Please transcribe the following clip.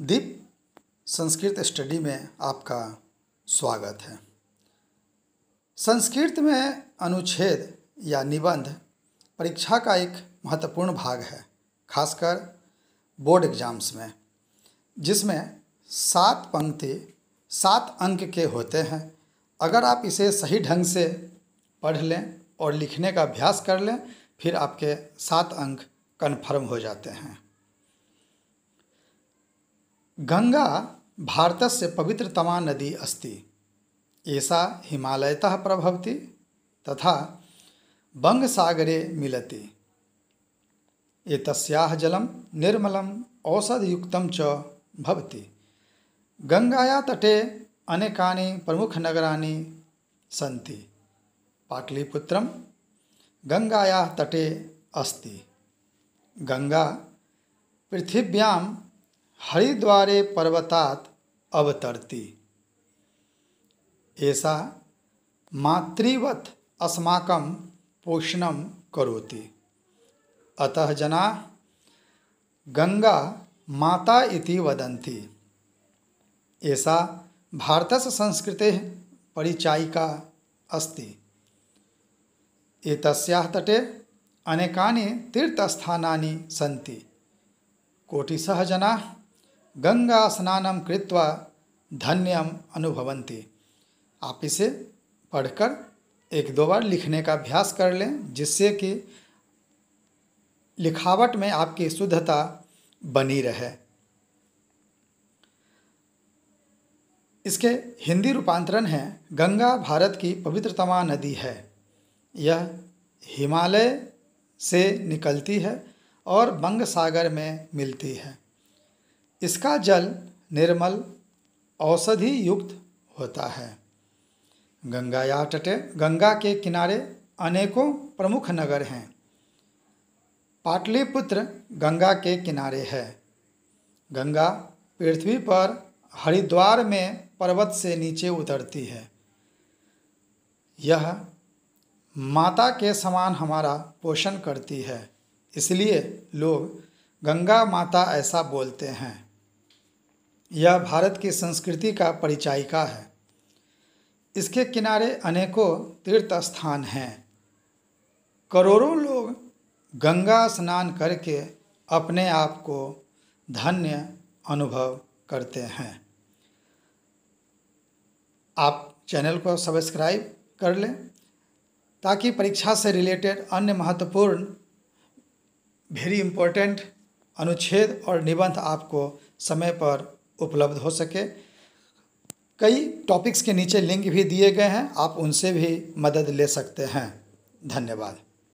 दीप Sanskrit study में आपका स्वागत है संस्कृत में अनुच्छेद या निबंध परीक्षा का एक महत्वपूर्ण भाग है खासकर बोर्ड एग्जाम्स में जिसमें सात पंक्ति सात अंक के होते हैं अगर आप इसे सही ढंग से पढ़ लें और लिखने का अभ्यास कर लें फिर आपके सात अंक कन्फर्म हो जाते हैं भारत भारतस्य पवित्रतमा नदी अस्ति एषा हिमालयतः प्रभवति तथा बङ्गसागरे मिलति एतस्याः जलं निर्मलम् औषधयुक्तं च भवति गङ्गाया तटे अनेकानि प्रमुखनगराणि सन्ति पाटलिपुत्रं गङ्गायाः तटे अस्ति गङ्गा पृथिव्यां हरिद्वारे पर्वतात अवतरती ऐसा मातृवत अस्माक पोषण करोति अतः जना गंगा माता इति वदन्ति ऐसा भारतस्य संस्कृते परिचायिका अस्ति एतस्याः तटे अनेकानि तीर्थस्थानानि सन्ति कोटिशः जनाः गंगा स्नान कृत्वा धन्यम अनुभवंती आप इसे पढ़कर एक दो बार लिखने का अभ्यास कर लें जिससे कि लिखावट में आपकी शुद्धता बनी रहे इसके हिंदी रूपांतरण है गंगा भारत की पवित्रतमा नदी है यह हिमालय से निकलती है और बंग सागर में मिलती है इसका जल निर्मल औषधि युक्त होता है गंगा या तटे गंगा के किनारे अनेकों प्रमुख नगर हैं पाटलिपुत्र गंगा के किनारे है गंगा पृथ्वी पर हरिद्वार में पर्वत से नीचे उतरती है यह माता के समान हमारा पोषण करती है इसलिए लोग गंगा माता ऐसा बोलते हैं यह भारत की संस्कृति का परिचायिका है इसके किनारे अनेकों तीर्थ स्थान हैं करोड़ों लोग गंगा स्नान करके अपने आप को धन्य अनुभव करते हैं आप चैनल को सब्सक्राइब कर लें ताकि परीक्षा से रिलेटेड अन्य महत्वपूर्ण वेरी इम्पोर्टेंट अनुच्छेद और निबंध आपको समय पर उपलब्ध हो सके कई टॉपिक्स के नीचे लिंक भी दिए गए हैं आप उनसे भी मदद ले सकते हैं धन्यवाद